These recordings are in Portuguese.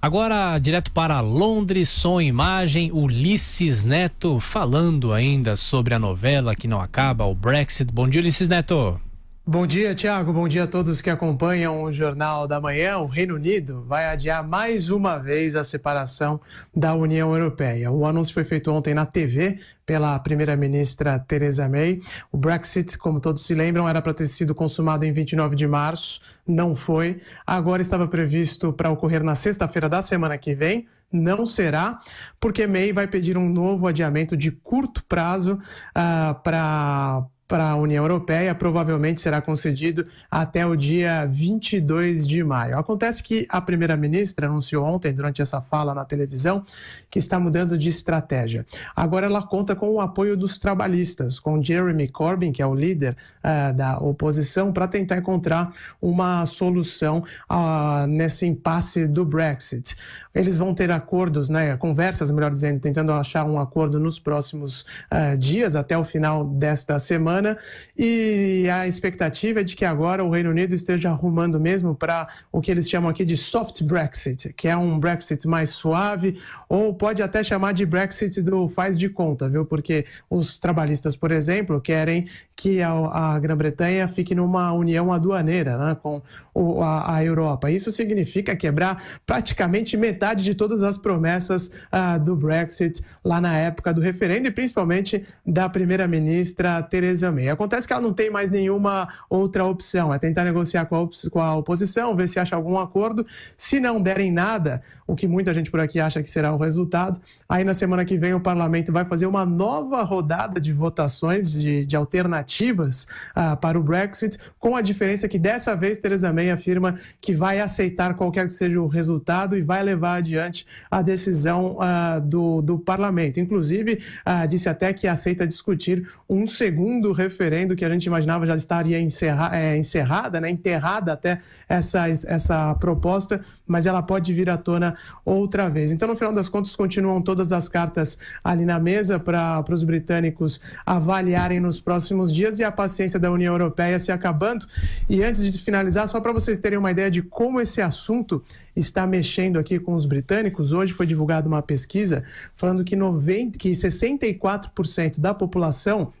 Agora, direto para Londres, som e imagem, Ulisses Neto falando ainda sobre a novela que não acaba, o Brexit. Bom dia, Ulisses Neto. Bom dia, Tiago. Bom dia a todos que acompanham o Jornal da Manhã. O Reino Unido vai adiar mais uma vez a separação da União Europeia. O anúncio foi feito ontem na TV pela primeira-ministra Theresa May. O Brexit, como todos se lembram, era para ter sido consumado em 29 de março, não foi. Agora estava previsto para ocorrer na sexta-feira da semana que vem, não será, porque May vai pedir um novo adiamento de curto prazo uh, para para a União Europeia, provavelmente será concedido até o dia 22 de maio. Acontece que a primeira-ministra anunciou ontem, durante essa fala na televisão, que está mudando de estratégia. Agora ela conta com o apoio dos trabalhistas, com Jeremy Corbyn, que é o líder uh, da oposição, para tentar encontrar uma solução uh, nesse impasse do Brexit. Eles vão ter acordos, né, conversas, melhor dizendo, tentando achar um acordo nos próximos uh, dias, até o final desta semana semana e a expectativa é de que agora o Reino Unido esteja arrumando mesmo para o que eles chamam aqui de soft Brexit, que é um Brexit mais suave, ou pode até chamar de Brexit do faz de conta, viu? Porque os trabalhistas, por exemplo, querem que a, a Grã-Bretanha fique numa união aduaneira né, com o, a, a, Europa. Isso significa quebrar praticamente metade de todas as promessas ah, do Brexit lá na época do referendo e principalmente da primeira-ministra Teresa também. Acontece que ela não tem mais nenhuma outra opção, é tentar negociar com a, com a oposição, ver se acha algum acordo. Se não derem nada, o que muita gente por aqui acha que será o resultado, aí na semana que vem o parlamento vai fazer uma nova rodada de votações de, de alternativas ah, para o Brexit, com a diferença que dessa vez Theresa May afirma que vai aceitar qualquer que seja o resultado e vai levar adiante a decisão ah, do, do parlamento. Inclusive, ah, disse até que aceita discutir um segundo referendo que a gente imaginava já estaria encerra, é, encerrada, né, enterrada até essa, essa proposta, mas ela pode vir à tona outra vez. Então, no final das contas, continuam todas as cartas ali na mesa para os britânicos avaliarem nos próximos dias e a paciência da União Europeia se acabando. E antes de finalizar, só para vocês terem uma ideia de como esse assunto está mexendo aqui com os britânicos, hoje foi divulgada uma pesquisa falando que, 90, que 64% da população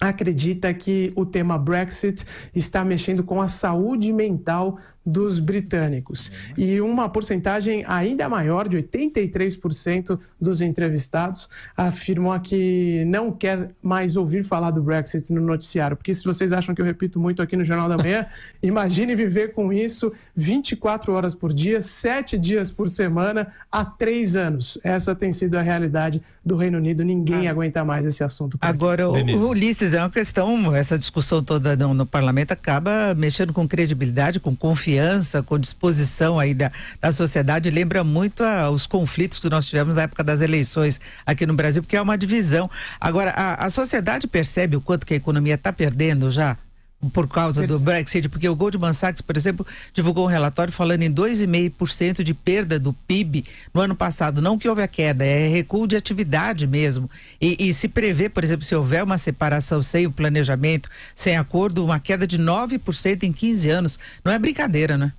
acredita que o tema Brexit está mexendo com a saúde mental dos britânicos. Uhum. E uma porcentagem ainda maior, de 83% dos entrevistados, afirmou que não quer mais ouvir falar do Brexit no noticiário. Porque se vocês acham que eu repito muito aqui no Jornal da Manhã, imagine viver com isso 24 horas por dia, 7 dias por semana, há 3 anos. Essa tem sido a realidade do Reino Unido. Ninguém ah. aguenta mais esse assunto. Agora, o Ulisses decisão é uma questão, essa discussão toda no, no, parlamento acaba mexendo com credibilidade, com confiança, com disposição aí da, da sociedade. Lembra muito a, ah, os conflitos que nós tivemos na época das eleições aqui no Brasil, porque é uma divisão. Agora, a, a sociedade percebe o quanto que a economia está perdendo já por causa do Brexit, porque o Goldman Sachs, por exemplo, divulgou um relatório falando em 2,5% de perda do PIB no ano passado. Não que houve a queda, é recuo de atividade mesmo. E, e se prevê, por exemplo, se houver uma separação sem o planejamento, sem acordo, uma queda de 9% em 15 anos. Não é brincadeira, né?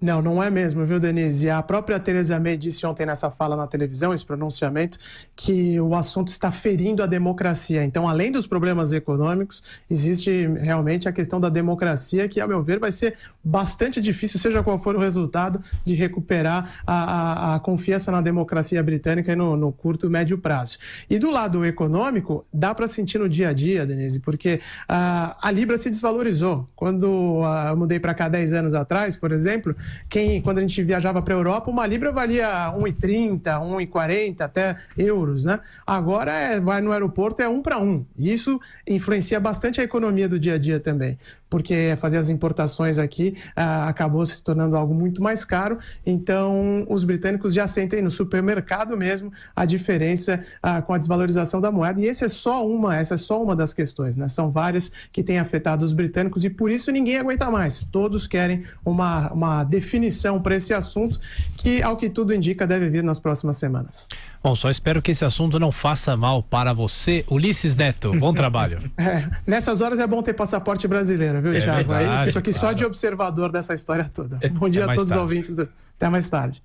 Não, não é mesmo, viu, Denise? A própria Tereza May disse ontem nessa fala na televisão, esse pronunciamento, que o assunto está ferindo a democracia. Então, além dos problemas econômicos, existe realmente a questão da democracia, que, a meu ver, vai ser bastante difícil, seja qual for o resultado, de recuperar a, a, a confiança na democracia britânica no, no curto e médio prazo. E do lado econômico, dá para sentir no dia a dia, Denise, porque a ah, a Libra se desvalorizou. Quando ah, eu mudei para cá 10 anos atrás, por exemplo, quem, quando a gente viajava para a Europa, uma libra valia 1,30, 1,40, até euros, né? Agora é, vai no aeroporto é um para um. isso influencia bastante a economia do dia a dia também, porque fazer as importações aqui ah, acabou se tornando algo muito mais caro. Então, os britânicos já sentem no supermercado mesmo a diferença ah, com a desvalorização da moeda. E esse é só uma, essa é só uma das questões, né? São várias que têm afetado os britânicos e por isso ninguém aguenta mais. Todos querem uma, uma definição para esse assunto, que, ao que tudo indica, deve vir nas próximas semanas. Bom, só espero que esse assunto não faça mal para você. Ulisses Neto, bom trabalho. é, nessas horas é bom ter passaporte brasileiro, viu, é Thiago? Verdade, Aí eu fico aqui claro. só de observador dessa história toda. Bom dia a todos tarde. os ouvintes. Do... Até mais tarde.